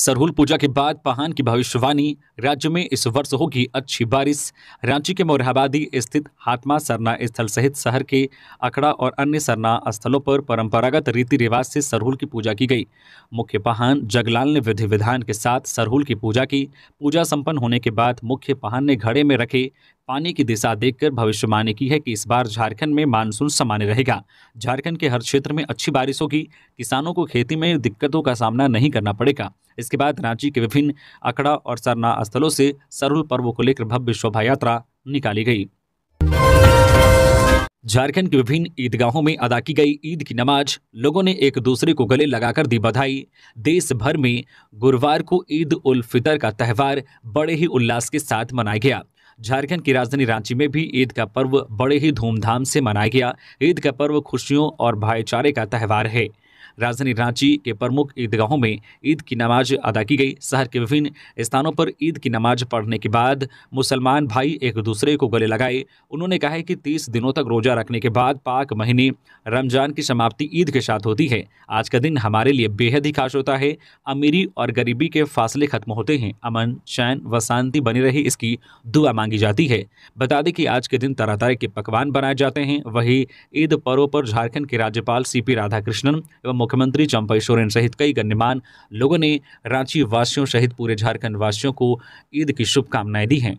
सरहुल पूजा के बाद पहान की भविष्यवाणी राज्य में इस वर्ष होगी अच्छी बारिश रांची के मोरहाबादी स्थित हाथमा सरना स्थल सहित शहर के अखड़ा और अन्य सरना स्थलों पर परंपरागत रीति रिवाज से सरहुल की पूजा की गई मुख्य पहान जगलाल ने विधि विधान के साथ सरहुल की पूजा की पूजा संपन्न होने के बाद मुख्य पहान ने घड़े में रखे पानी की दिशा देखकर भविष्यवाणी की है कि इस बार झारखंड में मानसून सामान्य रहेगा झारखंड के हर क्षेत्र में अच्छी बारिश होगी किसानों को खेती में दिक्कतों का सामना नहीं करना पड़ेगा इसके बाद रांची के विभिन्न अखड़ा और सरना स्थलों से सरुल पर्व को लेकर भव्य शोभा यात्रा निकाली गई झारखंड के विभिन्न ईदगाहों में अदा की गई ईद की नमाज लोगों ने एक दूसरे को गले लगाकर दी बधाई देश भर में गुरुवार को ईद उल फितर का त्यौहार बड़े ही उल्लास के साथ मनाया गया झारखंड की राजधानी रांची में भी ईद का पर्व बड़े ही धूमधाम से मनाया गया ईद का पर्व खुशियों और भाईचारे का त्यौहार है राजधानी रांची के प्रमुख ईदगाहों में ईद की नमाज अदा की गई शहर के विभिन्न स्थानों पर ईद की नमाज पढ़ने के बाद मुसलमान भाई एक दूसरे को गले लगाए उन्होंने कहा है कि तीस दिनों तक रोजा रखने के बाद पाक महीने रमजान की समाप्ति ईद के साथ होती है आज का दिन हमारे लिए बेहद ही खास होता है अमीरी और गरीबी के फासले खत्म होते हैं अमन चैन व शांति बनी रही इसकी दुआ मांगी जाती है बता दें कि आज के दिन तरह तरह के पकवान बनाए जाते हैं वही ईद पर्व पर झारखंड के राज्यपाल सी पी राधाकृष्णन एवं मुख्यमंत्री चंपई सोरेन सहित कई गण्यमान लोगों ने रांची वासियों सहित पूरे झारखंड वासियों को ईद की शुभकामनाएं दी हैं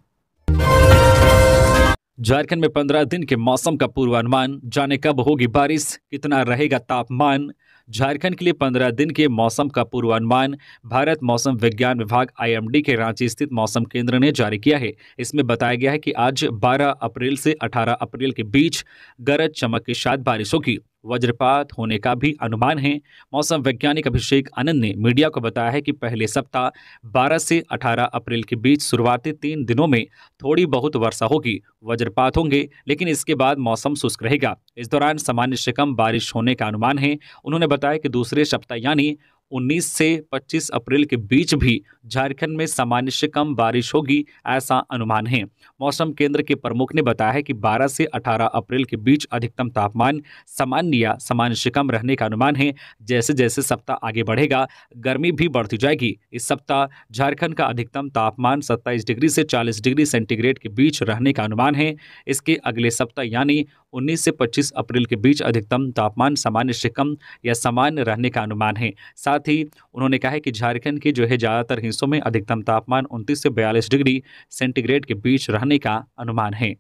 झारखंड में पंद्रह दिन के मौसम का पूर्वानुमान जाने कब होगी बारिश कितना रहेगा तापमान झारखंड के लिए पंद्रह दिन के मौसम का पूर्वानुमान भारत मौसम विज्ञान विभाग आईएमडी के रांची स्थित मौसम केंद्र ने जारी किया है इसमें बताया गया है कि आज 12 अप्रैल से 18 अप्रैल के बीच गरज चमक के साथ बारिश होगी वज्रपात होने का भी अनुमान है मौसम वैज्ञानिक अभिषेक आनंद ने मीडिया को बताया है कि पहले सप्ताह 12 से 18 अप्रैल के बीच शुरुआती तीन दिनों में थोड़ी बहुत वर्षा होगी वज्रपात होंगे लेकिन इसके बाद मौसम शुष्क रहेगा इस दौरान सामान्य से कम बारिश होने का अनुमान है उन्होंने बताया कि दूसरे सप्ताह यानी 19 से 25 अप्रैल के बीच भी झारखंड में सामान्य से कम बारिश होगी ऐसा अनुमान है मौसम केंद्र के प्रमुख ने बताया है कि 12 से 18 अप्रैल के बीच अधिकतम तापमान सामान्य या सामान्य से कम रहने का अनुमान है जैसे जैसे सप्ताह आगे बढ़ेगा गर्मी भी बढ़ती जाएगी इस सप्ताह झारखंड का अधिकतम तापमान सत्ताईस डिग्री से चालीस डिग्री सेंटीग्रेड के बीच रहने का अनुमान है इसके अगले सप्ताह यानी 19 से 25 अप्रैल के बीच अधिकतम तापमान सामान्य से कम या सामान्य रहने का अनुमान है साथ साथ ही उन्होंने कहा है कि झारखंड के जो है ज़्यादातर हिस्सों में अधिकतम तापमान उनतीस से बयालीस डिग्री सेंटीग्रेड के बीच रहने का अनुमान है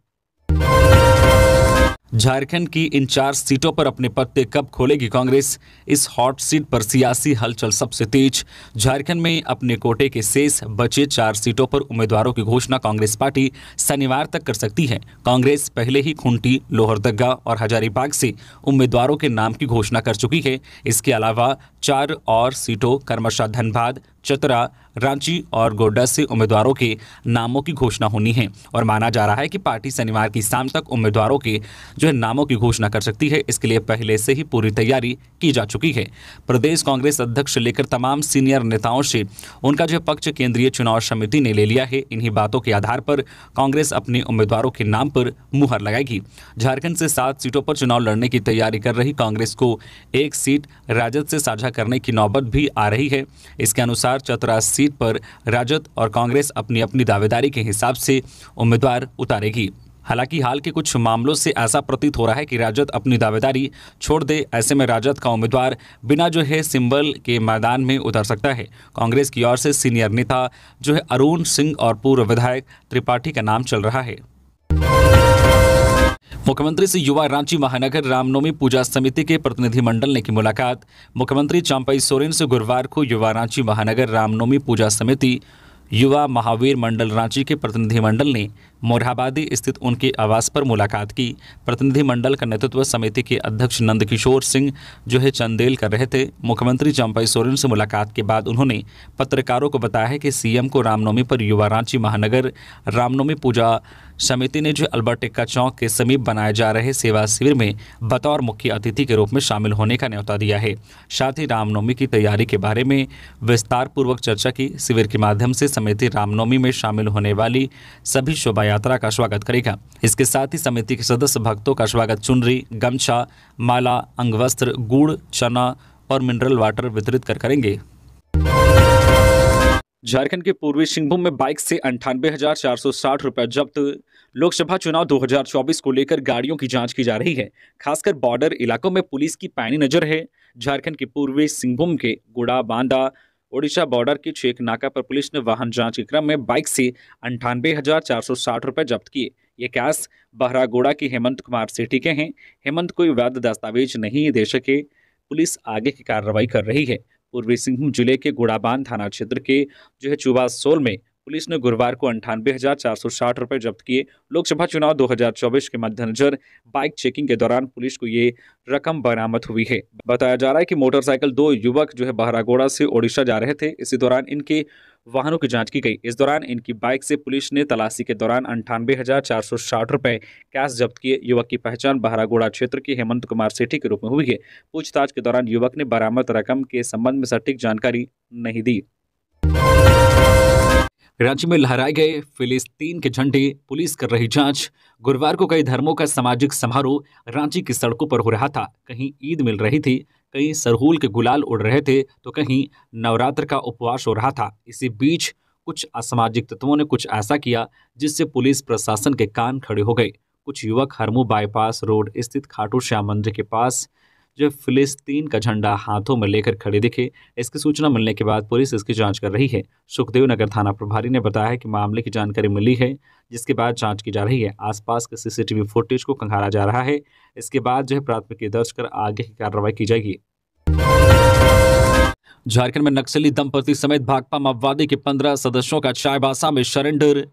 झारखंड की इन चार सीटों पर अपने पत्ते कब खोलेगी कांग्रेस इस हॉट सीट पर सियासी हलचल सबसे तेज झारखंड में अपने कोटे के शेष बचे चार सीटों पर उम्मीदवारों की घोषणा कांग्रेस पार्टी शनिवार तक कर सकती है कांग्रेस पहले ही खूंटी लोहरदगा और हजारीबाग से उम्मीदवारों के नाम की घोषणा कर चुकी है इसके अलावा चार और सीटों कर्मशा धनबाद चतरा रांची और गोड्डा से उम्मीदवारों के नामों की घोषणा होनी है और माना जा रहा है कि पार्टी शनिवार की शाम तक उम्मीदवारों के जो है नामों की घोषणा कर सकती है इसके लिए पहले से ही पूरी तैयारी की जा चुकी है प्रदेश कांग्रेस अध्यक्ष लेकर तमाम सीनियर नेताओं से उनका जो पक्ष केंद्रीय चुनाव समिति ने ले लिया है इन्हीं बातों के आधार पर कांग्रेस अपने उम्मीदवारों के नाम पर मुहर लगाएगी झारखंड से सात सीटों पर चुनाव लड़ने की तैयारी कर रही कांग्रेस को एक सीट राजद से साझा करने की नौबत भी आ रही है इसके अनुसार अनुसार चतरा सीट पर राजद और कांग्रेस अपनी अपनी दावेदारी के हिसाब से उम्मीदवार उतारेगी हालांकि हाल के कुछ मामलों से ऐसा प्रतीत हो रहा है कि राजद अपनी दावेदारी छोड़ दे ऐसे में राजद का उम्मीदवार बिना जो है सिंबल के मैदान में उतर सकता है कांग्रेस की ओर से सीनियर नेता जो है अरुण सिंह और पूर्व विधायक त्रिपाठी का नाम चल रहा है मुख्यमंत्री से युवा रांची महानगर रामनवमी पूजा समिति के प्रतिनिधिमंडल ने की मुलाकात मुख्यमंत्री चांपाई सोरेन से गुरुवार को युवा रांची महानगर रामनवमी पूजा समिति युवा महावीर मंडल रांची के प्रतिनिधिमंडल ने मोरहाबादी स्थित उनके आवास पर मुलाकात की प्रतिनिधिमंडल का नेतृत्व समिति के अध्यक्ष नंदकिशोर सिंह जो है चंदेल कर रहे थे मुख्यमंत्री चंपाई सोरेन से मुलाकात के बाद उन्होंने पत्रकारों को बताया कि सीएम को रामनवमी पर युवा रांची महानगर रामनवमी पूजा समिति ने जो अल्बर्ट टिक्का चौक के समीप बनाए जा रहे सेवा शिविर में बतौर मुख्य अतिथि के रूप में शामिल होने का न्यौता दिया है साथ ही रामनवमी की तैयारी के बारे में विस्तारपूर्वक चर्चा की शिविर के माध्यम से समिति रामनवमी में शामिल होने वाली सभी शोभा यात्रा का स्वागत करेगा इसके साथ ही समिति के सदस्य भक्तों का स्वागत चुनरी गमछा माला अंगवस्त्र गुड़ चना और मिनरल वाटर वितरित कर करेंगे झारखंड के पूर्वी सिंहभूम में बाइक से अंठानवे हजार चार जब्त लोकसभा चुनाव 2024 को लेकर गाड़ियों की जांच की जा रही है खासकर बॉर्डर इलाकों में पुलिस की पैनी नजर है झारखंड के पूर्वी सिंहभूम के गुड़ा बांदा ओडिशा बॉर्डर के छेक नाका पर पुलिस ने वाहन जांच के क्रम में बाइक से अंठानबे हजार चार सौ साठ रुपये जब्त किए ये कैश बहरागोड़ा के हेमंत कुमार सेठी के हैं हेमंत कोई वैध दस्तावेज नहीं दे सके पुलिस आगे की कार्रवाई कर रही है पूर्वी सिंहभूम जिले के गुड़ाबान थाना क्षेत्र के जो है चुबासोल में पुलिस ने गुरुवार को अंठानबे हजार चार सौ साठ जब्त किए लोकसभा चुनाव 2024 के मद्देनजर बाइक चेकिंग के दौरान पुलिस को ये रकम बरामद हुई है बताया जा रहा है कि मोटरसाइकिल दो युवक जो है बहरागोड़ा से ओडिशा जा रहे थे इसी दौरान इनके वाहनों की जांच की गई इस दौरान इनकी बाइक से पुलिस ने तलाशी के दौरान अंठानबे हजार चार सौ साठ रुपए कैश जब्त किए युवक की पहचान बहरागोड़ा क्षेत्र के हेमंत कुमार सेठी के रूप में हुई है पूछताछ के दौरान युवक ने बरामद रकम के संबंध में सटीक जानकारी नहीं दी रांची में लहराए गए फिलिस्तीन के झंडे पुलिस कर रही जांच गुरुवार को कई धर्मों का सामाजिक समारोह रांची की सड़कों पर हो रहा था कहीं ईद मिल रही थी कहीं सरहूल के गुलाल उड़ रहे थे तो कहीं नवरात्र का उपवास हो रहा था इसी बीच कुछ असामाजिक तत्वों ने कुछ ऐसा किया जिससे पुलिस प्रशासन के कान खड़े हो गए कुछ युवक हरमू बाईपास रोड स्थित खाटू श्याम मंदिर के पास जो फिलिस्तीन का झंडा हाथों में लेकर खड़े दिखे इसकी सूचना मिलने के बाद पुलिस इसकी जांच कर रही है सुखदेव नगर थाना प्रभारी ने बताया कि मामले की जानकारी मिली है जिसके बाद जांच की जा रही है आसपास के सीसीटीवी फुटेज को कंघारा जा रहा है इसके बाद जो है प्राथमिकी दर्ज कर आगे की कार्रवाई की जाएगी झारखंड में नक्सली दंपति समेत भाकपा माओवादी के पंद्रह सदस्यों का चायबासा में सरेंडर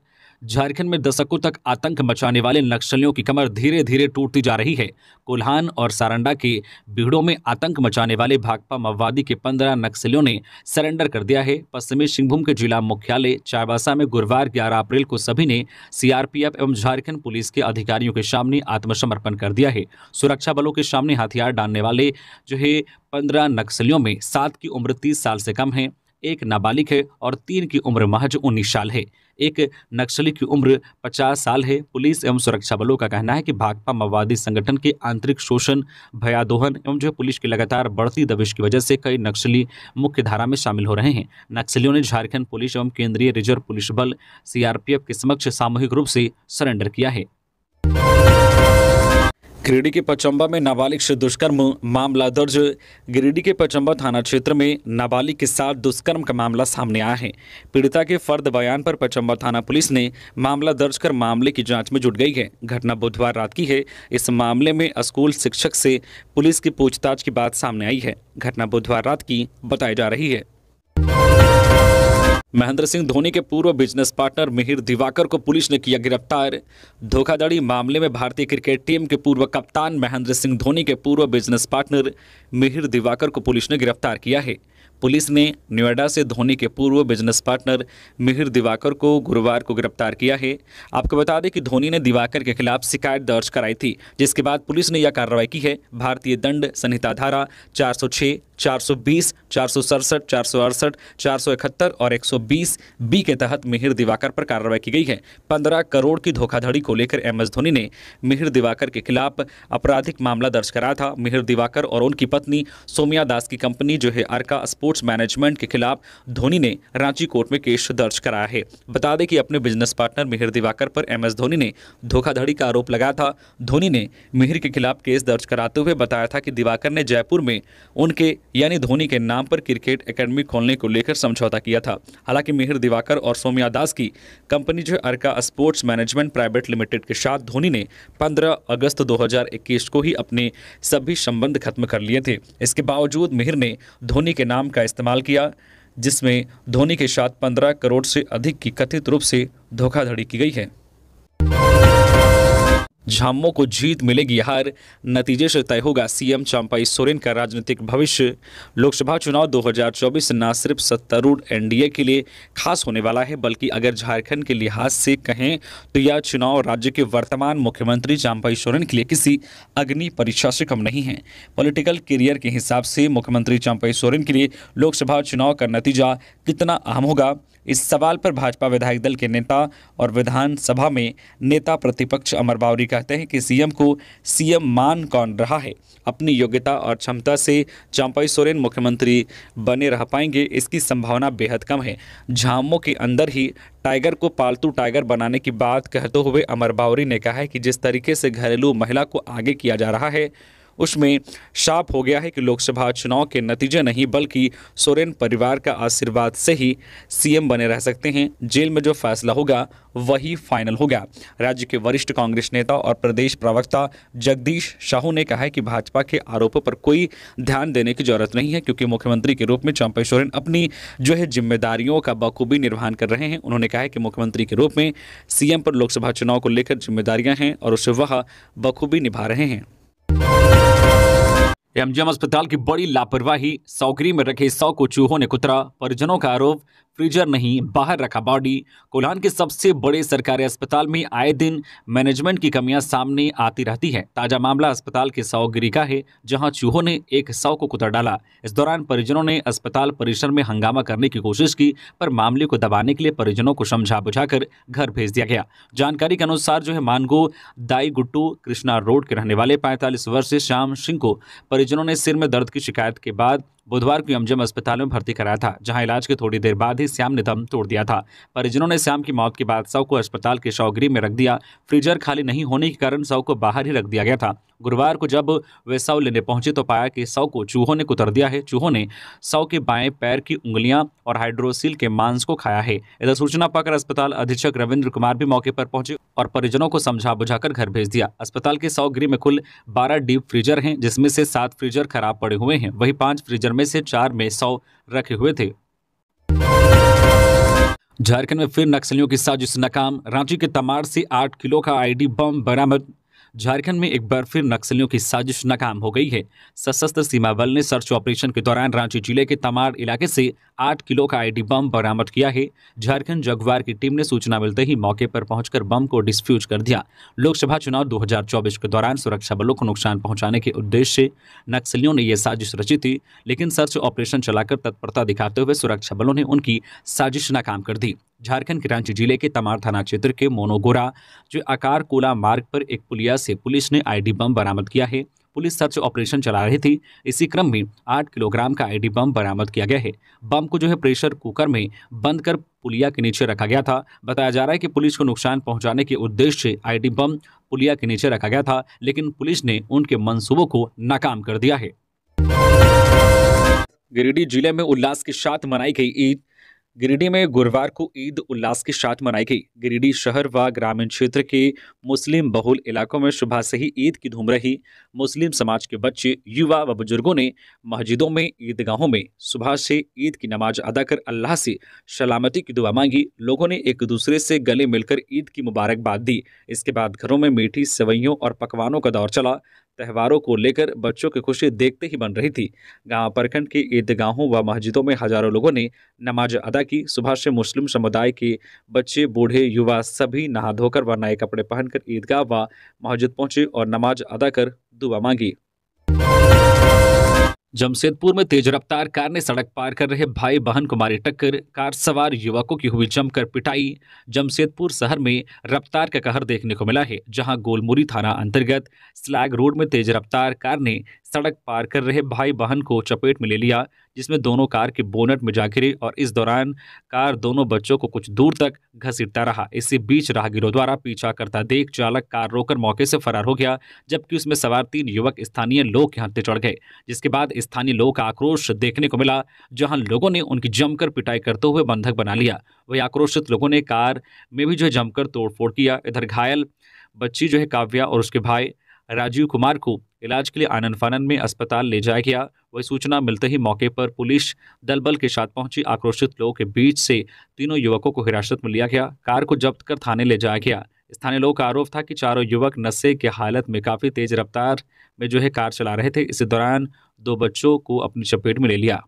झारखंड में दशकों तक आतंक मचाने वाले नक्सलियों की कमर धीरे धीरे टूटती जा रही है कोल्हान और सारंडा के भीड़ों में आतंक मचाने वाले भाकपा माओवादी के पंद्रह नक्सलियों ने सरेंडर कर दिया है पश्चिमी सिंहभूम के जिला मुख्यालय चाईबासा में गुरुवार ग्यारह अप्रैल को सभी ने सीआरपीएफ एवं झारखंड पुलिस के अधिकारियों के सामने आत्मसमर्पण कर दिया है सुरक्षा बलों के सामने हथियार डालने वाले जो है पंद्रह नक्सलियों में सात की उम्र तीस साल से कम है एक नाबालिग है और तीन की उम्र महज उन्नीस साल है एक नक्सली की उम्र 50 साल है पुलिस एवं सुरक्षा बलों का कहना है कि भाकपा माओवादी संगठन के आंतरिक शोषण भयादोहन एवं जो पुलिस की लगातार बढ़ती दबिश की वजह से कई नक्सली मुख्य धारा में शामिल हो रहे हैं नक्सलियों ने झारखंड पुलिस एवं केंद्रीय रिजर्व पुलिस बल सीआरपीएफ के समक्ष सामूहिक रूप से सरेंडर किया है गिरिडीह के पचम्बा में नाबालिग से दुष्कर्म मामला दर्ज गिरिडीह के पचम्बा थाना क्षेत्र में नाबालिग के साथ दुष्कर्म का मामला सामने आया है पीड़िता के फर्द बयान पर पचम्बा थाना पुलिस ने मामला दर्ज कर मामले की जांच में जुट गई है घटना बुधवार रात की है इस मामले में स्कूल शिक्षक से पुलिस की पूछताछ की बात सामने आई है घटना बुधवार रात की बताई जा रही है महेंद्र सिंह धोनी के पूर्व बिजनेस पार्टनर मिहिर दिवाकर को पुलिस ने किया गिरफ्तार धोखाधड़ी मामले में भारतीय क्रिकेट टीम के पूर्व कप्तान महेंद्र सिंह धोनी के पूर्व बिजनेस पार्टनर मिहिर दिवाकर को पुलिस ने गिरफ्तार किया है पुलिस ने नोएडा से धोनी के पूर्व बिजनेस पार्टनर मिहिर दिवाकर को गुरुवार को गिरफ्तार किया है आपको बता दें कि धोनी ने दिवाकर के खिलाफ शिकायत दर्ज कराई थी जिसके बाद पुलिस ने यह कार्रवाई की है भारतीय दंड संहिता धारा 406, 420, चार सौ सड़सठ चार सौ अड़सठ चार सौ इकहत्तर और 120 बी के तहत मिहिर दिवाकर पर कार्रवाई की गई है पंद्रह करोड़ की धोखाधड़ी को लेकर एम एस धोनी ने मिहिर दिवाकर के खिलाफ आपराधिक मामला दर्ज कराया था मिहिर दिवाकर और उनकी पत्नी सोमिया दास की कंपनी जो है अर्का स्पोर्ट स्पोर्ट्स मैनेजमेंट के खिलाफ धोनी ने रांची कोर्ट में केस दर्ज कराया है बता दें कि अपने बिजनेस पार्टनर मिहिर दिवाकर पर एमएस धोनी ने धोखाधड़ी का आरोप लगाया था धोनी ने मिहिर के खिलाफ केस दर्ज कराते हुए बताया था कि दिवाकर ने जयपुर में उनके यानी धोनी के नाम पर क्रिकेट अकेडमी खोलने को लेकर समझौता किया था हालांकि मिहिर दिवाकर और सोमिया दास की कंपनी जो Arka sports management private limited के साथ धोनी ने पंद्रह अगस्त दो को ही अपने सभी संबंध खत्म कर लिए थे इसके बावजूद मिहिर ने धोनी के नाम का इस्तेमाल किया जिसमें धोनी के साथ 15 करोड़ से अधिक की कथित रूप से धोखाधड़ी की गई है झामो को जीत मिलेगी हार नतीजे से तय होगा सीएम चंपाई सोरेन का राजनीतिक भविष्य लोकसभा चुनाव 2024 न सिर्फ सत्तारूढ़ एनडीए के लिए खास होने वाला है बल्कि अगर झारखंड के लिहाज से कहें तो यह चुनाव राज्य के वर्तमान मुख्यमंत्री चांपाई सोरेन के लिए किसी अग्नि परीक्षा से कम नहीं है पॉलिटिकल करियर के हिसाब से मुख्यमंत्री चांपाई सोरेन के लिए लोकसभा चुनाव का नतीजा कितना अहम होगा इस सवाल पर भाजपा विधायक दल के नेता और विधानसभा में नेता प्रतिपक्ष अमर बावरी का कहते हैं कि सीएम को सीएम मान कौन रहा है अपनी योग्यता और क्षमता से चंपाई सोरेन मुख्यमंत्री बने रह पाएंगे इसकी संभावना बेहद कम है झामो के अंदर ही टाइगर को पालतू टाइगर बनाने की बात कहते हुए अमर बावरी ने कहा है कि जिस तरीके से घरेलू महिला को आगे किया जा रहा है उसमें शाप हो गया है कि लोकसभा चुनाव के नतीजे नहीं बल्कि सोरेन परिवार का आशीर्वाद से ही सीएम बने रह सकते हैं जेल में जो फैसला होगा वही फाइनल होगा राज्य के वरिष्ठ कांग्रेस नेता और प्रदेश प्रवक्ता जगदीश साहू ने कहा है कि भाजपा के आरोपों पर कोई ध्यान देने की जरूरत नहीं है क्योंकि मुख्यमंत्री के रूप में चंपा सोरेन अपनी जो है जिम्मेदारियों का बखूबी निर्वहन कर रहे हैं उन्होंने कहा है कि मुख्यमंत्री के रूप में सीएम पर लोकसभा चुनाव को लेकर जिम्मेदारियां हैं और उसे वह बखूबी निभा रहे हैं एमजीएम अस्पताल की बड़ी लापरवाही सौकरी में रखे सौ को चूहों ने कुतरा परिजनों का आरोप फ्रीजर नहीं बाहर रखा बॉडी कोल्हान के सबसे बड़े सरकारी अस्पताल में आए दिन मैनेजमेंट की कमियां सामने आती रहती है ताजा मामला अस्पताल के सौगिरी का है जहां चूहों ने एक सौ को कुतर डाला इस दौरान परिजनों ने अस्पताल परिसर में हंगामा करने की कोशिश की पर मामले को दबाने के लिए परिजनों को समझा बुझाकर घर भेज दिया गया जानकारी के अनुसार जो है मानगो दाई गुट्टू कृष्णा रोड के रहने वाले पैंतालीस वर्षीय श्याम सिंह को परिजनों ने सिर में दर्द की शिकायत के बाद बुधवार को यमजम अस्पताल में भर्ती कराया था जहां इलाज के थोड़ी देर बाद ही श्याम ने दम तोड़ दिया था परिजनों ने श्याम की मौत के बाद शव को अस्पताल के शवगृह में रख दिया फ्रीजर खाली नहीं होने के कारण शव को बाहर ही रख दिया गया था गुरुवार को जब वे शव लेने पहुंचे तो पाया कि शव को चूहों ने कुतर दिया है चूहों ने शव के बाएं पैर की उंगलियां और हाइड्रोसिल के मांस को खाया है इधर सूचना पाकर अस्पताल अधीक्षक रविंद्र कुमार भी मौके पर पहुंचे और परिजनों को समझा बुझाकर घर भेज दिया अस्पताल के शव गृह में कुल बारह डीप फ्रीजर हैं जिसमें से सात फ्रीजर खराब पड़े हुए हैं वही पांच फ्रीजर में से चार में सौ रखे हुए थे झारखंड में फिर नक्सलियों की साजिश नाकाम रांची के तमाड़ से आठ किलो का आईडी बम बरामद झारखंड में एक बार फिर नक्सलियों की साजिश नाकाम हो गई है सशस्त्र सीमा बल ने सर्च ऑपरेशन के दौरान रांची जिले के तमाड़ इलाके से आठ किलो का आईडी बम बरामद किया है झारखंड जगवार की टीम ने सूचना मिलते ही मौके पर पहुंचकर बम को डिस्फ्यूज कर दिया लोकसभा चुनाव दो के दौरान सुरक्षा बलों को नुकसान पहुंचाने के उद्देश्य से नक्सलियों ने यह साजिश रची थी लेकिन सर्च ऑपरेशन चलाकर तत्परता दिखाते हुए सुरक्षा बलों ने उनकी साजिश नाकाम कर दी झारखंड के रांची जिले के तमार थाना क्षेत्र के मोनोगोरा जो आकार कोला मार्ग पर एक पुलिया से पुलिस ने आईडी बम बरामद किया है पुलिस सर्च ऑपरेशन चला रही थी इसी क्रम में आठ किलोग्राम का आईडी बम बरामद किया गया है बम को जो है प्रेशर कुकर में बंद कर पुलिया के नीचे रखा गया था बताया जा रहा है कि पुलिस को नुकसान पहुंचाने के उद्देश्य से आईडी बम पुलिया के नीचे रखा गया था लेकिन पुलिस ने उनके मंसूबों को नाकाम कर दिया है गिरिडीह जिले में उल्लास के साथ मनाई गई ईद गिरिडीह में गुरुवार को ईद उल्लास के साथ मनाई गई गिरिडीह शहर व ग्रामीण क्षेत्र के मुस्लिम बहुल इलाकों में सुबह से ही ईद की धूम रही मुस्लिम समाज के बच्चे युवा व बुजुर्गों ने मस्जिदों में ईदगाहों में सुबह से ईद की नमाज अदा कर अल्लाह से सलामती की दुआ मांगी लोगों ने एक दूसरे से गले मिलकर ईद की मुबारकबाद दी इसके बाद घरों में मीठी सेवैयों और पकवानों का दौर चला त्यौहारों को लेकर बच्चों की खुशी देखते ही बन रही थी गांव प्रखंड की ईदगाहों व मस्जिदों में हजारों लोगों ने नमाज अदा की सुबह से मुस्लिम समुदाय के बच्चे बूढ़े युवा सभी नहा धोकर व नए कपड़े पहनकर ईदगाह व मस्जिद पहुंचे और नमाज अदा कर दुआ मांगी जमशेदपुर में तेज रफ्तार कार ने सड़क पार कर रहे भाई बहन को मारी टक्कर कार सवार युवकों की हुई जमकर पिटाई जमशेदपुर शहर में रफ्तार का कहर देखने को मिला है जहां गोलमुरी थाना अंतर्गत स्लैग रोड में तेज रफ्तार कार ने सड़क पार कर रहे भाई बहन को चपेट में ले लिया जिसमें दोनों कार के बोनट में जा गिरी और इस दौरान कार दोनों बच्चों को कुछ दूर तक घसीटता रहा इसी बीच राहगीरों द्वारा पीछा करता देख चालक कार रोकर मौके से फरार हो गया जबकि उसमें सवार तीन युवक स्थानीय लोग के हाथे चढ़ गए जिसके बाद स्थानीय लोगों का आक्रोश देखने को मिला जहां लोगों ने उनकी जमकर पिटाई करते हुए बंधक बना लिया वही आक्रोशित लोगों ने कार में भी जो है जमकर तोड़फोड़ किया इधर घायल बच्ची जो है काव्या और उसके भाई राजीव कुमार को इलाज के लिए आनंद फानंद में अस्पताल ले जाया गया वही सूचना मिलते ही मौके पर पुलिस दल बल के साथ पहुंची आक्रोशित लोगों के बीच से तीनों युवकों को हिरासत में लिया गया कार को जब्त कर थाने ले जाया गया स्थानीय लोगों का आरोप था कि चारों युवक नशे की हालत में काफ़ी तेज रफ्तार में जो है कार चला रहे थे इसी दौरान दो बच्चों को अपनी चपेट में ले लिया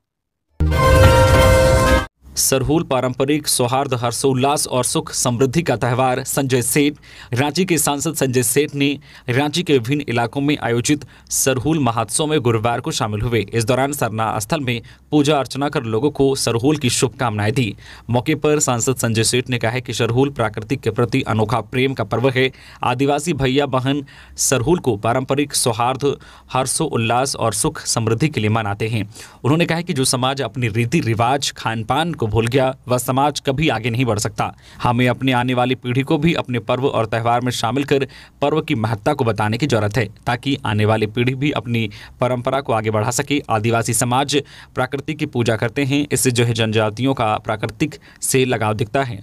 सरहुल पारंपरिक सौहार्द हर्षोल्लास और सुख समृद्धि का त्यौहार संजय सेठ रांची के सांसद संजय सेठ ने रांची के विभिन्न इलाकों में आयोजित सरहुल महोत्सव में गुरुवार को शामिल हुए इस दौरान सरना स्थल में पूजा अर्चना कर लोगों को सरहुल की शुभकामनाएं दी मौके पर सांसद संजय सेठ ने कहा कि सरहुल प्राकृतिक के प्रति अनोखा प्रेम का पर्व है आदिवासी भैया बहन सरहुल को पारंपरिक सौहार्द हर्षोल्लास और सुख समृद्धि के लिए मनाते हैं उन्होंने कहा कि जो समाज अपनी रीति रिवाज खान पान को भूल गया वह समाज कभी आगे नहीं बढ़ सकता हमें अपनी आने वाली पीढ़ी को भी अपने पर्व और त्यौहार में शामिल कर पर्व की महत्ता को बताने की जरूरत है ताकि आने वाली पीढ़ी भी अपनी परंपरा को आगे बढ़ा सके आदिवासी समाज प्रकृति की पूजा करते हैं इससे जो है जनजातियों का प्राकृतिक से लगाव दिखता है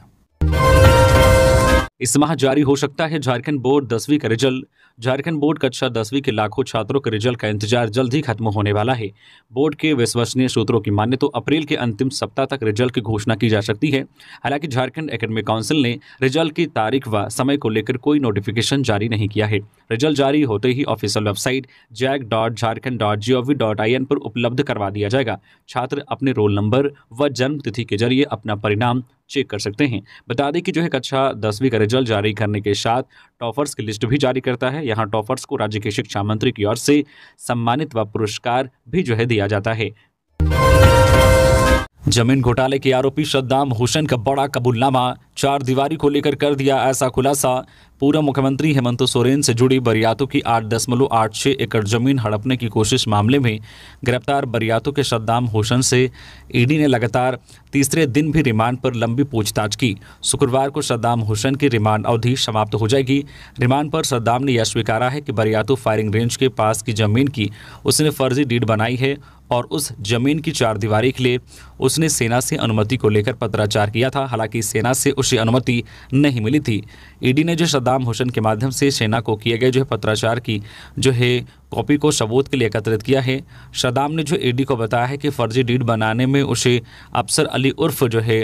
इस माह जारी हो सकता है झारखंड बोर्ड दसवीं का रिजल्ट झारखंड बोर्ड कक्षा दसवीं के लाखों छात्रों के रिजल्ट का इंतजार जल्द ही खत्म होने वाला है बोर्ड के विश्वसनीय सूत्रों की माने तो अप्रैल के अंतिम सप्ताह तक रिजल्ट की घोषणा की जा सकती है हालांकि झारखंड एकेडमिक काउंसिल ने रिजल्ट की तारीख व समय को लेकर कोई नोटिफिकेशन जारी नहीं किया है रिजल्ट जारी होते ही official website JAC dot Jharkhand dot G O V dot I N पर उपलब्ध करवा दिया जाएगा छात्र अपने रोल नंबर व जन्म तिथि के जरिए अपना परिणाम चेक कर सकते हैं बता दें कि जो है कक्षा दसवीं का रिजल्ट जारी करने के साथ टॉपर्स की लिस्ट भी जारी करता है यहाँ टॉपर्स को राज्य के शिक्षा मंत्री की ओर से सम्मानित व पुरस्कार भी जो है दिया जाता है जमीन घोटाले के आरोपी सद्दाम हुसैन का बड़ा कबूलनामा चार दीवारी को लेकर कर दिया ऐसा खुलासा पूर्व मुख्यमंत्री हेमंत सोरेन से जुड़ी बरियातों की आठ दशमलव आठ छः एकड़ जमीन हड़पने की कोशिश मामले में गिरफ्तार बरियातों के शद्दाम हुसैन से ईडी ने लगातार तीसरे दिन भी रिमांड पर लंबी पूछताछ की शुक्रवार को सद्दाम हुसैन की रिमांड अवधि समाप्त हो जाएगी रिमांड पर सद्दाम ने यह स्वीकारा है कि बरियातू फायरिंग रेंज के पास की जमीन की उसने फर्जी डीड बनाई है और उस जमीन की चार दीवारी के लिए उसने सेना से अनुमति को लेकर पत्राचार किया था हालांकि सेना से उसे अनुमति नहीं मिली थी ईडी ने जो सद्दाम हुसैन के माध्यम से सेना को किए गए जो है पत्राचार की जो है कॉपी को सबूत के लिए एकत्रित किया है सद्दाम ने जो ईडी को बताया है कि फर्जी डीड बनाने में उसे अफसर अली उर्फ जो है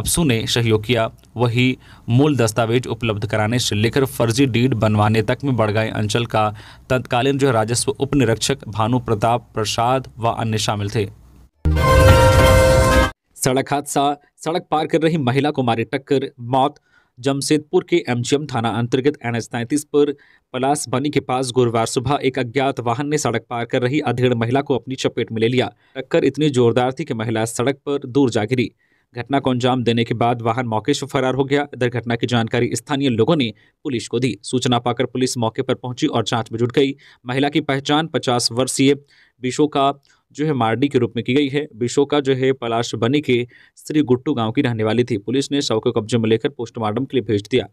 अफसू ने सहयोग किया वही मूल दस्तावेज उपलब्ध कराने से लेकर फर्जी डीड बनवाने तक में बड़गाई अंचल का तत्कालीन जो है राजस्व उप निरीक्षक भानु प्रताप प्रसाद व अन्य शामिल थे सड़क हादसा सड़क पार कर रही महिला को मारी टक्कर मौत जमशेदपुर के एमजीएम थाना अंतर्गत एन एच तैंतीस पर पलास बनी के पास गुरुवार सुबह एक अज्ञात वाहन ने सड़क पार कर रही अधेड़ महिला को अपनी चपेट में ले लिया टक्कर इतनी जोरदार थी कि महिला सड़क पर दूर जा गिरी घटना को अंजाम देने के बाद वाहन मौके से फरार हो गया इधर घटना की जानकारी स्थानीय लोगों ने पुलिस को दी सूचना पाकर पुलिस मौके पर पहुंची और जांच में जुट गई महिला की पहचान 50 वर्षीय बिशो का जो है मारडी के रूप में की गई है बिशोका जो है पलाश बनी के श्री गुट्टू गांव की रहने वाली थी पुलिस ने शव को कब्जे में लेकर पोस्टमार्टम के लिए भेज दिया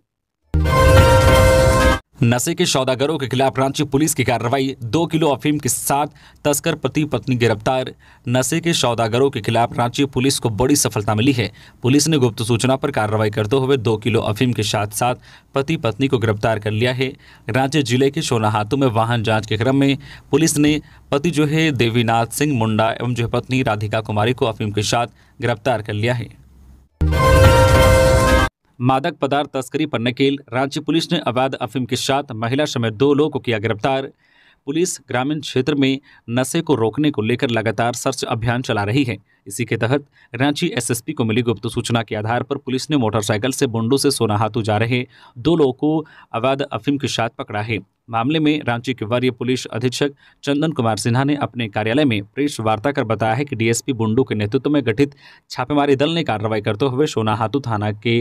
नशे के सौदागरों के खिलाफ रांची पुलिस की कार्रवाई दो किलो अफीम के साथ तस्कर पति पत्नी गिरफ्तार नशे के सौदागरों के खिलाफ रांची पुलिस को बड़ी सफलता मिली है पुलिस ने गुप्त सूचना पर कार्रवाई करते हुए दो किलो अफीम के साथ साथ पति पत्नी को गिरफ्तार कर लिया है रांची जिले के सोनाहातू में वाहन जाँच के क्रम में पुलिस ने पति जो है देवीनाथ सिंह मुंडा एवं जो है पत्नी राधिका कुमारी को अफीम के साथ गिरफ्तार कर लिया है मादक पदार्थ तस्करी पर नकेल रांची पुलिस ने अवैध अफीम के साथ महिला समेत दो लोगों को किया गिरफ्तार पुलिस ग्रामीण क्षेत्र में नशे को रोकने को लेकर लगातार सर्च अभियान चला रही है इसी के तहत रांची एसएसपी को मिली गुप्त सूचना के आधार पर पुलिस ने मोटरसाइकिल से बुंडू से सोनाहातू जा रहे दो लोगों को अवैध अफीम के साथ पकड़ा है मामले में रांची के वरीय पुलिस अधीक्षक चंदन कुमार सिन्हा ने अपने कार्यालय में प्रेस वार्ता कर बताया है कि डीएसपी बुंडू के नेतृत्व में गठित छापेमारी दल ने कार्रवाई करते हुए सोनाहातू थाना के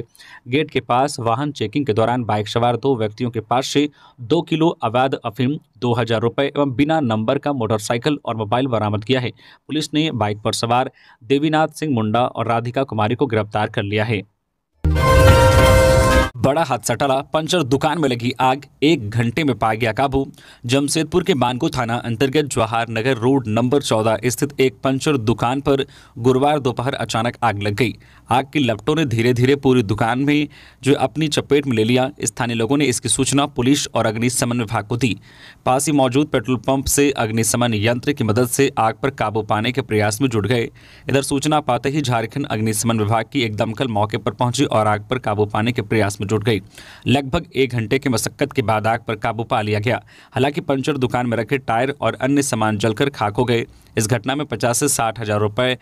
गेट के पास वाहन चेकिंग के दौरान बाइक सवार दो व्यक्तियों के पास से दो किलो अवैध अफीम दो हजार रुपये एवं बिना नंबर का मोटरसाइकिल और मोबाइल बरामद किया है पुलिस ने बाइक पर सवार देवीनाथ सिंह मुंडा और राधिका कुमारी को गिरफ्तार कर लिया है बड़ा हादसा टला पंचर दुकान में लगी आग एक घंटे में पा गया काबू जमशेदपुर के बानको थाना अंतर्गत जवाहर नगर रोड नंबर 14 स्थित एक पंचर दुकान पर गुरुवार दोपहर अचानक आग लग गई आग की लपटों ने धीरे धीरे पूरी दुकान में जो अपनी चपेट में ले लिया स्थानीय लोगों ने इसकी सूचना पुलिस और अग्निशमन विभाग को दी पास ही मौजूद पेट्रोल पंप से अग्निशमन यंत्र की मदद से आग पर काबू पाने के प्रयास में जुट गए इधर सूचना पाते ही झारखंड अग्निशमन विभाग की एक दमकल मौके पर पहुंची और आग पर काबू पाने के प्रयास में जुट गई लगभग एक घंटे की मशक्कत के बाद आग पर काबू पा लिया गया हालांकि पंचर दुकान में रखे टायर और अन्य सामान जलकर खाक हो गए इस घटना में पचास से साठ हजार रुपये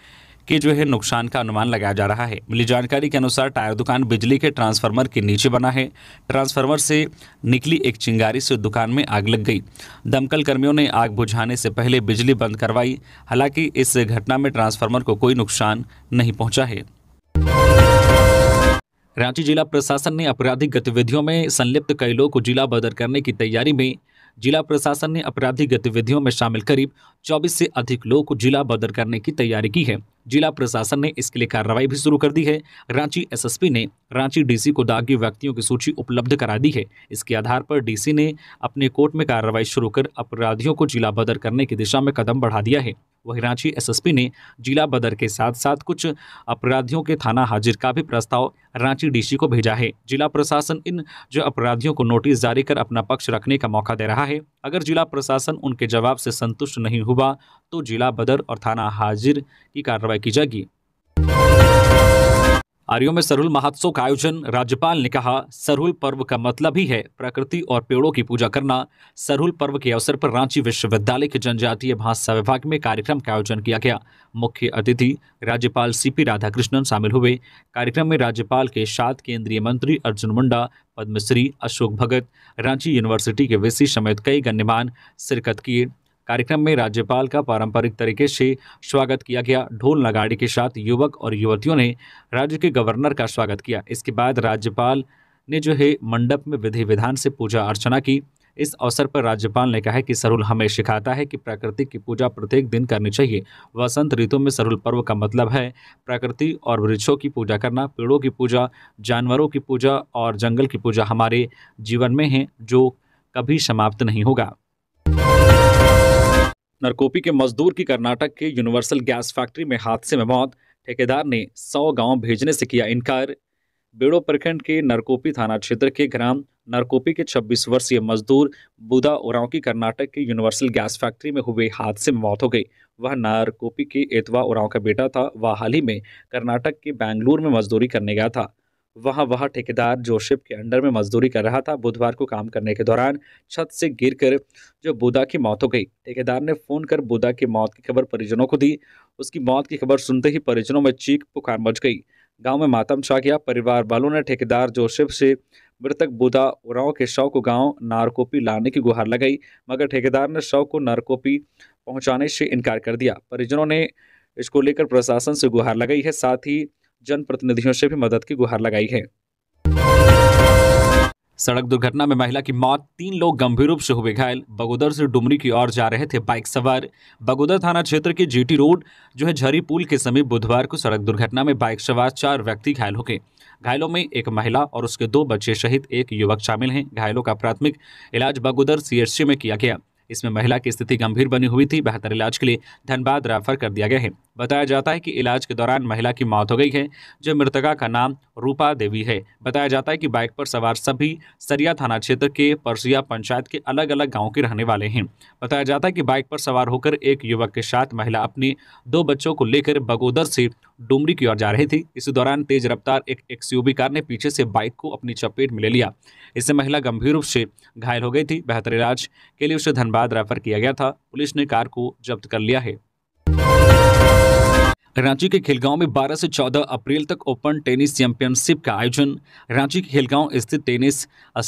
के जो है नुकसान का अनुमान लगाया जा रहा है मिली जानकारी के अनुसार टायर दुकान बिजली के ट्रांसफार्मर के नीचे बना है ट्रांसफार्मर से निकली एक चिंगारी से दुकान में आग लग गई दमकल कर्मियों ने आग बुझाने से पहले बिजली बंद करवाई हालांकि इस घटना में ट्रांसफार्मर को कोई नुकसान नहीं पहुँचा है रांची जिला प्रशासन ने आपराधिक गतिविधियों में संलिप्त कई लोगों को जिला बदर करने की तैयारी में जिला प्रशासन ने अपराधी गतिविधियों में शामिल करीब 24 से अधिक लोगों को जिला बदर करने की तैयारी की है जिला प्रशासन ने इसके लिए कार्रवाई भी शुरू कर दी है रांची एसएसपी ने रांची डीसी को दागी व्यक्तियों की सूची उपलब्ध करा दी है इसके आधार पर डीसी ने अपने कोर्ट में कार्रवाई शुरू कर अपराधियों को जिला बदर करने की दिशा में कदम बढ़ा दिया है वहीं रांची एसएसपी ने जिला बदर के साथ साथ कुछ अपराधियों के थाना हाजिर का भी प्रस्ताव रांची डीसी को भेजा है जिला प्रशासन इन जो अपराधियों को नोटिस जारी कर अपना पक्ष रखने का मौका दे रहा है अगर जिला प्रशासन उनके जवाब से संतुष्ट नहीं हुआ तो जिला बदर और थाना हाजिर की कार्रवाई की जाएगी आर्यो में सरहुल महोत्सव का आयोजन राज्यपाल ने कहा सरहुल पर्व का मतलब ही है प्रकृति और पेड़ों की पूजा करना सरहुल पर्व के अवसर पर रांची विश्वविद्यालय के जनजातीय भाषा विभाग में कार्यक्रम का आयोजन किया गया मुख्य अतिथि राज्यपाल सीपी राधाकृष्णन शामिल हुए कार्यक्रम में राज्यपाल के साथ केंद्रीय मंत्री अर्जुन मुंडा पद्मश्री अशोक भगत रांची यूनिवर्सिटी के वीसी समेत कई गण्यमान शिरकत किए कार्यक्रम में राज्यपाल का पारंपरिक तरीके से स्वागत किया गया ढोल नगाड़ी के साथ युवक और युवतियों ने राज्य के गवर्नर का स्वागत किया इसके बाद राज्यपाल ने जो है मंडप में विधि विधान से पूजा अर्चना की इस अवसर पर राज्यपाल ने कहा है कि सरुल हमें सिखाता है कि प्रकृति की पूजा प्रत्येक दिन करनी चाहिए वसंत ऋतु में सरुल पर्व का मतलब है प्रकृति और वृक्षों की पूजा करना पेड़ों की पूजा जानवरों की पूजा और जंगल की पूजा हमारे जीवन में है जो कभी समाप्त नहीं होगा नरकोपी के मजदूर की कर्नाटक के यूनिवर्सल गैस फैक्ट्री में हादसे में मौत ठेकेदार ने सौ गांव भेजने से किया इनकार बेड़ो प्रखंड के नरकोपी थाना क्षेत्र के ग्राम नरकोपी के 26 वर्षीय मजदूर बुदा उराव की कर्नाटक के यूनिवर्सल गैस फैक्ट्री में हुए हादसे में मौत हो गई वह नारकोपी के एतवा उराव का बेटा था वह हाल ही में कर्नाटक के बैंगलोर में मजदूरी करने गया था वहां वह ठेकेदार जोशिप के अंडर में मजदूरी कर रहा था बुधवार को काम करने के दौरान छत से गिरकर जो बुदा की मौत हो गई ठेकेदार ने फोन कर बुदा की मौत की खबर परिजनों को दी उसकी मौत की खबर सुनते ही परिजनों में चीख पुकार मच गई गांव में मातम छा गया परिवार वालों ने ठेकेदार जोशिप से मृतक बुदा उराव के शव को गाँव नारकोपी लाने की गुहार लगाई मगर ठेकेदार ने शव को नारकोपी पहुंचाने से इनकार कर दिया परिजनों ने इसको लेकर प्रशासन से गुहार लगाई है साथ ही जनप्रतिनिधियों से भी मदद की गुहार लगाई है सड़क दुर्घटना में महिला की मौत तीन लोग गंभीर रूप से हुए घायल बगोदर से डुमरी की ओर जा रहे थे बाइक सवार बगोदर थाना क्षेत्र के जीटी रोड जो है झरी पुल के समीप बुधवार को सड़क दुर्घटना में बाइक सवार चार व्यक्ति घायल हो गए घायलों में एक महिला और उसके दो बच्चे सहित एक युवक शामिल हैं घायलों का प्राथमिक इलाज बगोदर सी में किया गया इसमें महिला की स्थिति गंभीर बनी हुई थी बेहतर इलाज के लिए धनबाद रेफर कर दिया गया है बताया जाता है कि इलाज के दौरान महिला की मौत हो गई है जो मृतका का नाम रूपा देवी है बताया जाता है कि बाइक पर सवार सभी सरिया थाना क्षेत्र के परसिया पंचायत के अलग अलग गाँव के रहने वाले हैं बताया जाता है कि बाइक पर सवार होकर एक युवक के साथ महिला अपने दो बच्चों को लेकर बगोदर से डुमरी की ओर जा रही थी इसी दौरान तेज रफ्तार एक एक्सयूवी कार ने पीछे से बाइक को अपनी चपेट में ले लिया इससे महिला गंभीर रूप से घायल हो गई थी बेहतर इलाज के लिए उसे धनबाद रेफर किया गया था पुलिस ने कार को जब्त कर लिया है रांची के खिलगांव में 12 से 14 अप्रैल तक ओपन टेनिस चैंपियनशिप का आयोजन रांची के खिलगांव स्थित टेनिस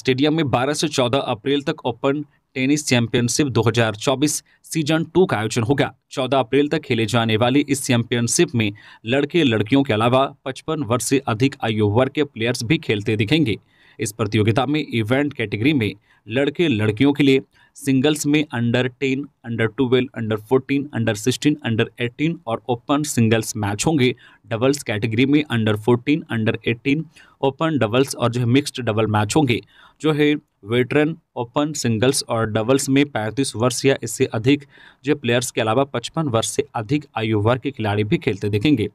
स्टेडियम में 12 से 14 अप्रैल तक open tennis championship 2024 season two का आयोजन होगा 14 अप्रैल तक खेले जाने वाली इस चैंपियनशिप में लड़के लड़कियों के अलावा पचपन वर्ष से अधिक आयु वर्ग के प्लेयर्स भी खेलते दिखेंगे इस प्रतियोगिता में इवेंट कैटेगरी में लड़के लड़कियों के लिए सिंगल्स में under ten under twelve under fourteen under sixteen under eighteen और ओपन सिंगल्स मैच होंगे डबल्स कैटेगरी में under fourteen under eighteen open doubles और जो है मिक्स्ड डबल मैच होंगे जो है वेटरन ओपन सिंगल्स और डबल्स में पैंतीस वर्ष या इससे अधिक जो प्लेयर्स के अलावा पचपन वर्ष से अधिक आयु वर्ग के खिलाड़ी भी खेलते देखेंगे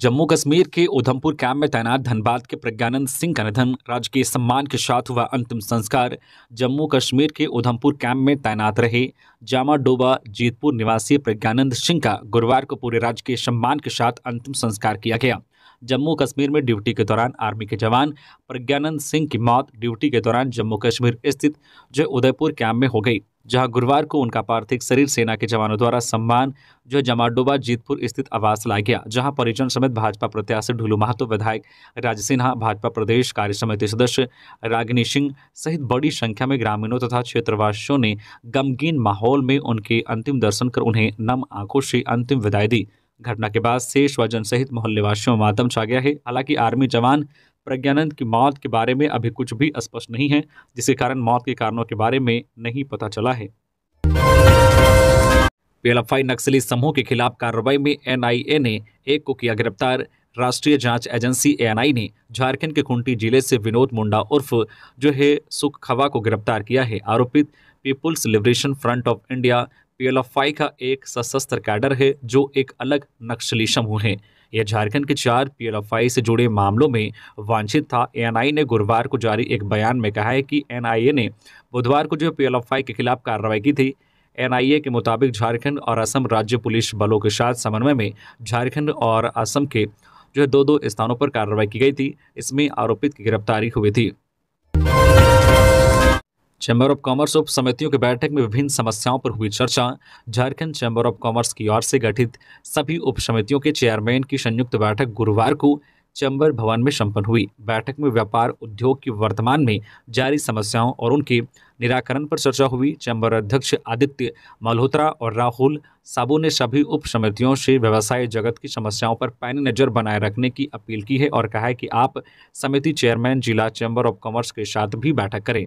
जम्मू कश्मीर के उधमपुर कैंप में तैनात धनबाद के प्रज्ञानंद सिंह का निधन राजकीय सम्मान के साथ हुआ अंतिम संस्कार जम्मू कश्मीर के उधमपुर कैंप में तैनात रहे जामा डोबा जीतपुर निवासी प्रज्ञानंद सिंह का गुरुवार को पूरे राजकीय सम्मान के साथ अंतिम संस्कार किया गया जम्मू कश्मीर में ड्यूटी के दौरान आर्मी के जवान प्रज्ञानंद सिंह की मौत ड्यूटी के दौरान जम्मू कश्मीर स्थित जो उदयपुर कैंप में हो गई जहां गुरुवार को उनका पार्थिव शरीर सेना के जवानों द्वारा सम्मान जो जमाडोबा जीतपुर स्थित आवास लाया गया जहां परिजन समेत भाजपा प्रत्याशी ढुलू महतो विधायक राज सिन्हा भाजपा प्रदेश कार्य समिति सदस्य रागिनी सिंह सहित बड़ी संख्या में ग्रामीणों तथा क्षेत्रवासियों ने गमगीन माहौल में उनके अंतिम दर्शन कर उन्हें नम आंखों से अंतिम विदाई दी घटना के बाद से स्वजन सहित मोहल्लेवासियों में मातम छा गया है हालांकि आर्मी जवान प्रज्ञानंद की मौत के बारे में अभी कुछ भी स्पष्ट नहीं है जिसके कारण मौत के कारणों के बारे में नहीं पता चला है पीएलएफआई नक्सली समूह के खिलाफ कार्रवाई में एनआईए ने एक को किया गिरफ्तार राष्ट्रीय जांच एजेंसी एएनआई ने झारखंड के खुंटी जिले से विनोद मुंडा उर्फ जो है सुख खवा को गिरफ्तार किया है आरोपित people's liberation front of India PLFI का एक सशस्त्र कैडर है जो एक अलग नक्सली समूह है यह झारखंड के चार पीएलएफआई से जुड़े मामलों में वांछित था एनआईए ने गुरुवार को जारी एक बयान में कहा है कि एनआईए ने बुधवार को जो पीएलएफआई के खिलाफ कार्रवाई की थी एनआईए के मुताबिक झारखंड और असम राज्य पुलिस बलों के साथ समन्वय में झारखंड और असम के जो है दो दो स्थानों पर कार्रवाई की गई थी इसमें आरोपित की गिरफ्तारी हुई थी चैम्बर ऑफ कॉमर्स उप समितियों की बैठक में विभिन्न समस्याओं पर हुई चर्चा झारखंड चैम्बर ऑफ कॉमर्स की ओर से गठित सभी उप समितियों के चेयरमैन की संयुक्त बैठक गुरुवार को चैम्बर भवन में संपन्न हुई बैठक में व्यापार उद्योग की वर्तमान में जारी समस्याओं और उनके निराकरण पर चर्चा हुई चैम्बर अध्यक्ष आदित्य मल्होत्रा और राहुल साबू ने सभी उप समितियों से व्यवसाय जगत की समस्याओं पर पैनी नज़र बनाए रखने की अपील की है और कहा है कि आप समिति चेयरमैन जिला चैम्बर ऑफ कॉमर्स के साथ भी बैठक करें